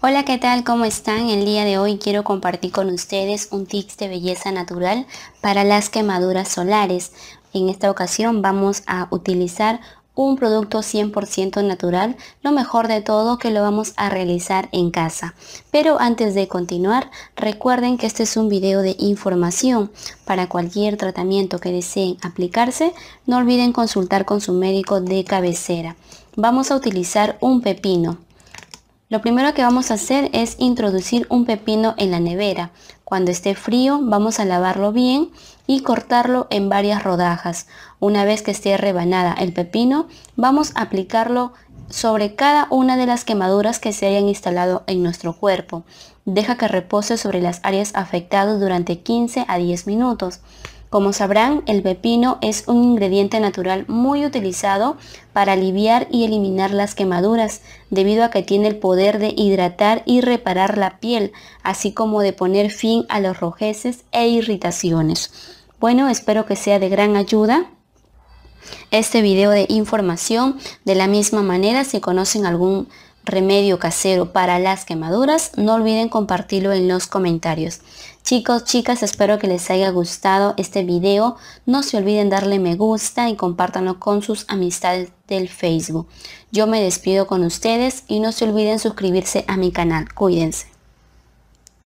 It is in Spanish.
Hola, ¿qué tal? ¿Cómo están? El día de hoy quiero compartir con ustedes un tips de belleza natural para las quemaduras solares. En esta ocasión vamos a utilizar un producto 100% natural, lo mejor de todo que lo vamos a realizar en casa. Pero antes de continuar, recuerden que este es un video de información. Para cualquier tratamiento que deseen aplicarse, no olviden consultar con su médico de cabecera. Vamos a utilizar un pepino. Lo primero que vamos a hacer es introducir un pepino en la nevera. Cuando esté frío vamos a lavarlo bien y cortarlo en varias rodajas. Una vez que esté rebanada el pepino vamos a aplicarlo sobre cada una de las quemaduras que se hayan instalado en nuestro cuerpo. Deja que repose sobre las áreas afectadas durante 15 a 10 minutos. Como sabrán, el pepino es un ingrediente natural muy utilizado para aliviar y eliminar las quemaduras, debido a que tiene el poder de hidratar y reparar la piel, así como de poner fin a los rojeces e irritaciones. Bueno, espero que sea de gran ayuda este video de información. De la misma manera, si conocen algún remedio casero para las quemaduras, no olviden compartirlo en los comentarios. Chicos, chicas, espero que les haya gustado este video. No se olviden darle me gusta y compártanlo con sus amistades del Facebook. Yo me despido con ustedes y no se olviden suscribirse a mi canal. Cuídense.